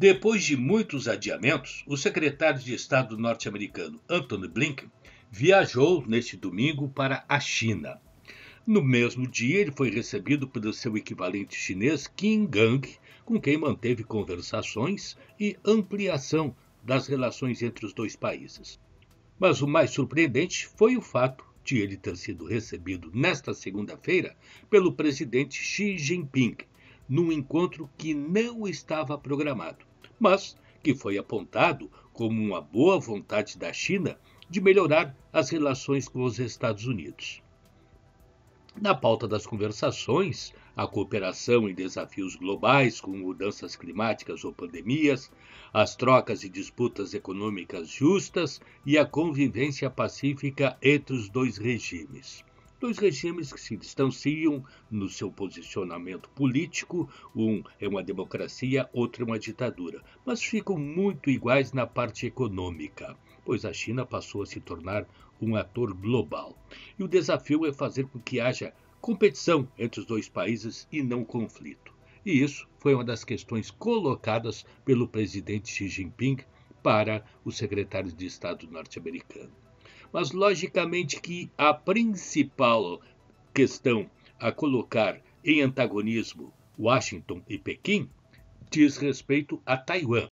Depois de muitos adiamentos, o secretário de Estado norte-americano Anthony Blinken viajou neste domingo para a China. No mesmo dia, ele foi recebido pelo seu equivalente chinês Qin Gang, com quem manteve conversações e ampliação das relações entre os dois países. Mas o mais surpreendente foi o fato de ele ter sido recebido nesta segunda-feira pelo presidente Xi Jinping, num encontro que não estava programado mas que foi apontado como uma boa vontade da China de melhorar as relações com os Estados Unidos. Na pauta das conversações, a cooperação em desafios globais, como mudanças climáticas ou pandemias, as trocas e disputas econômicas justas e a convivência pacífica entre os dois regimes. Dois regimes que se distanciam no seu posicionamento político, um é uma democracia, outro é uma ditadura, mas ficam muito iguais na parte econômica, pois a China passou a se tornar um ator global. E o desafio é fazer com que haja competição entre os dois países e não conflito. E isso foi uma das questões colocadas pelo presidente Xi Jinping para o secretário de Estado norte-americano. Mas, logicamente, que a principal questão a colocar em antagonismo Washington e Pequim diz respeito a Taiwan.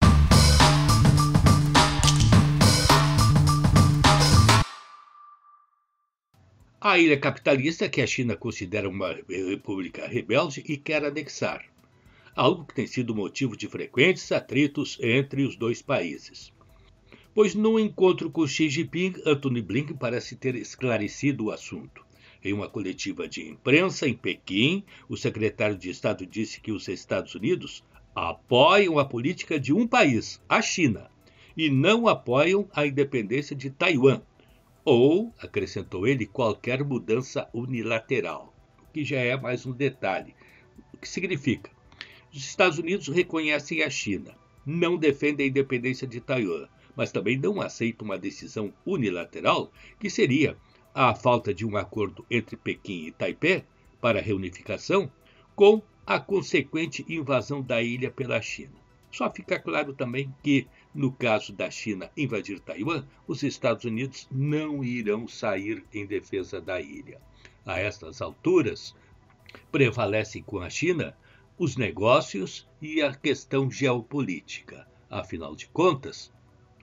A ilha capitalista que a China considera uma república rebelde e quer anexar, algo que tem sido motivo de frequentes atritos entre os dois países pois no encontro com Xi Jinping, Anthony Blinken parece ter esclarecido o assunto. Em uma coletiva de imprensa em Pequim, o secretário de Estado disse que os Estados Unidos apoiam a política de um país, a China, e não apoiam a independência de Taiwan, ou, acrescentou ele, qualquer mudança unilateral, o que já é mais um detalhe. O que significa? Os Estados Unidos reconhecem a China, não defendem a independência de Taiwan mas também não aceita uma decisão unilateral, que seria a falta de um acordo entre Pequim e Taipei para reunificação, com a consequente invasão da ilha pela China. Só fica claro também que, no caso da China invadir Taiwan, os Estados Unidos não irão sair em defesa da ilha. A estas alturas, prevalecem com a China os negócios e a questão geopolítica. Afinal de contas,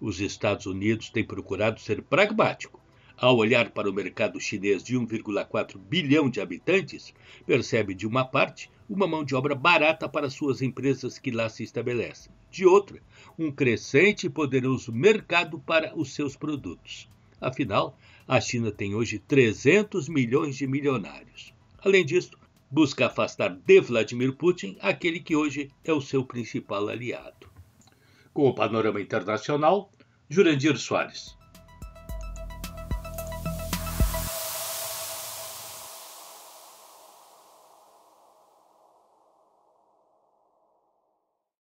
os Estados Unidos têm procurado ser pragmático. Ao olhar para o mercado chinês de 1,4 bilhão de habitantes, percebe de uma parte uma mão de obra barata para suas empresas que lá se estabelecem, de outra, um crescente e poderoso mercado para os seus produtos. Afinal, a China tem hoje 300 milhões de milionários. Além disso, busca afastar de Vladimir Putin aquele que hoje é o seu principal aliado. Com o panorama internacional, Jurandir Soares.